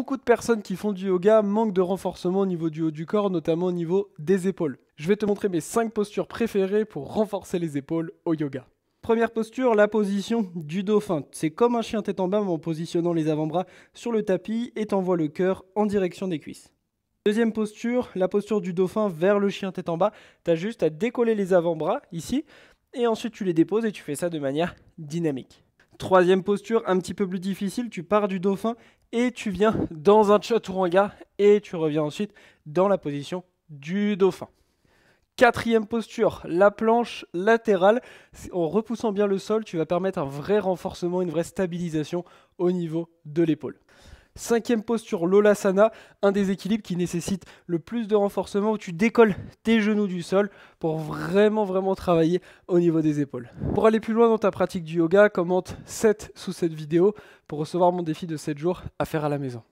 beaucoup de personnes qui font du yoga manquent de renforcement au niveau du haut du corps, notamment au niveau des épaules. Je vais te montrer mes 5 postures préférées pour renforcer les épaules au yoga. Première posture, la position du dauphin. C'est comme un chien tête en bas en positionnant les avant-bras sur le tapis et t'envoies le cœur en direction des cuisses. Deuxième posture, la posture du dauphin vers le chien tête en bas. T'as juste à décoller les avant-bras ici et ensuite tu les déposes et tu fais ça de manière dynamique. Troisième posture, un petit peu plus difficile, tu pars du dauphin et tu viens dans un chaturanga et tu reviens ensuite dans la position du dauphin. Quatrième posture, la planche latérale. En repoussant bien le sol, tu vas permettre un vrai renforcement, une vraie stabilisation au niveau de l'épaule. Cinquième posture, l'Olasana, un des équilibres qui nécessite le plus de renforcement où tu décolles tes genoux du sol pour vraiment vraiment travailler au niveau des épaules. Pour aller plus loin dans ta pratique du yoga, commente 7 sous cette vidéo pour recevoir mon défi de 7 jours à faire à la maison.